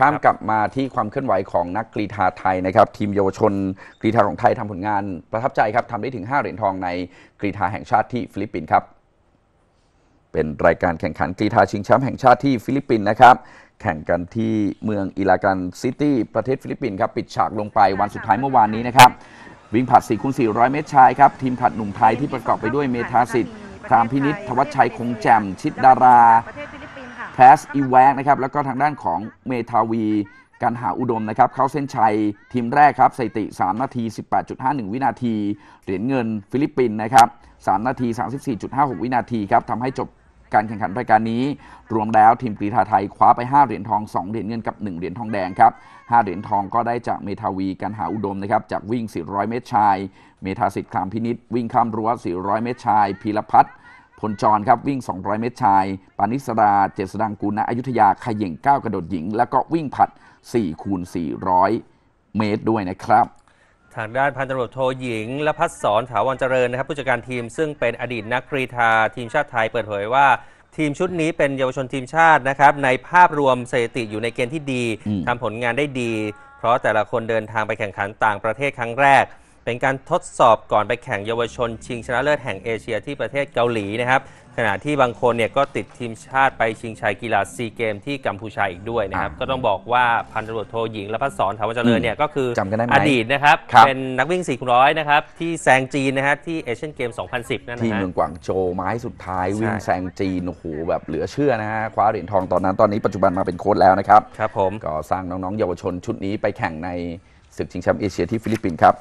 ข้ามกลับมาที่ความเคลื่อนไหวของนักกรีฑาไทยนะครับ ทีมเยาวชน กรีฑาของไทยทำผลงานประทับใจครับทำได้ถึง 5 เหรียญทองในกรีฑาแห่งชาติที่ฟิลิปปินส์ครับ เป็นรายการแข่งขันกรีฑาชิงแชมป์แห่งชาติที่ฟิลิปปินส์นะครับ แข่งกันที่เมืองอิลากันซิตี้ประเทศฟิลิปปินส์ครับ ปิดฉากลงไปวันสุดท้ายเมื่อวานนี้นะครับวิ่งผัด4คูณ400 เมตรชายครับทีมผัดหนุ่มไทยที่ประกอบไปด้วยเมธาสิทธิ์พรามพินิษฐวัชชัย คงแจ่ม ชิดดาราแพสอีแวกนะครับแล้วก็ทางด้านของเมทาวีกันหาอุดมนะครับเข้าเส้นชัยทีมแรกครับสถิติ 3 นาที 18.51 วินาที เหรียญเงินฟิลิปปินส์นะครับ3นาที34.56 วินาทีครับทำให้จบการแข่งขันรายการนี้ รวมแล้วทีมกรีธาไทยคว้าไป 5 เหรียญทอง 2 เหรียญเงินกับ 1 เหรียญทองแดงครับ5เหรียญทองก็ได้จากเมทาวีกันหาอุดมนะครับจากวิ่ง 400 เมตรชาย เมทาสิทธิ์คามพินิษวิ่งข้ามรั้ว400 เมตรชายพีรพัฒน์พลจรครับวิ่ง 200 เมตรชายปานิสรา เจษดังกูลณอยุธยาขย่ง 9 กระโดดหญิง แล้วก็วิ่งผัด4คูณ400 เมตรด้วยนะครับ ทางด้านพันตำรวจโทหญิง และพัฒสอนถาวรเจริญนะครับ ผู้จัดการทีมซึ่งเป็นอดีตนักกรีธาทีมชาติไทยเปิดเผยว่าทีมชุดนี้เป็นเยาวชนทีมชาตินะครับ ในภาพรวมสถิติอยู่ในเกณฑ์ที่ดีทำผลงานได้ดี เพราะแต่ละคนเดินทางไปแข่งขันต่างประเทศครั้งแรกเป็นการทดสอบก่อนไปแข่งเยาวชน ชิงชนะเลิศแห่งเอเชียที่ประเทศเกาหลีนะครับขณะที่บางคนเนี่ยก็ติดทีมชาติไปชิงชัยกีฬาซีเกมที่กัมพูชาอีกด้วยนะครับ ก็ต้องบอกว่าพันตำรวจโทหญิง และพัฒสอนถาวรเจริญเนี่ยก็คืออดีตนะครับ เป็นนักวิ่ง 400นะครับ ที่แซงจีนนะฮะที่เอเชียนเกม2010นั่นนะที่เมืองกวางโจวไม้สุดท้ายวิ่งแซงจีนโอ้โหแบบเหลือเชื่อนะฮะคว้าเหรียญทองตอนนั้นตอนนี้ปัจจุบันมาเป็นโค้ชแล้วนะครับครับผมก็สร้างน้องๆเยาวชนชุดนี้ไปแข่งในศึกชิงแชมป์เอเชียที่ฟิลิปปินส์ครับ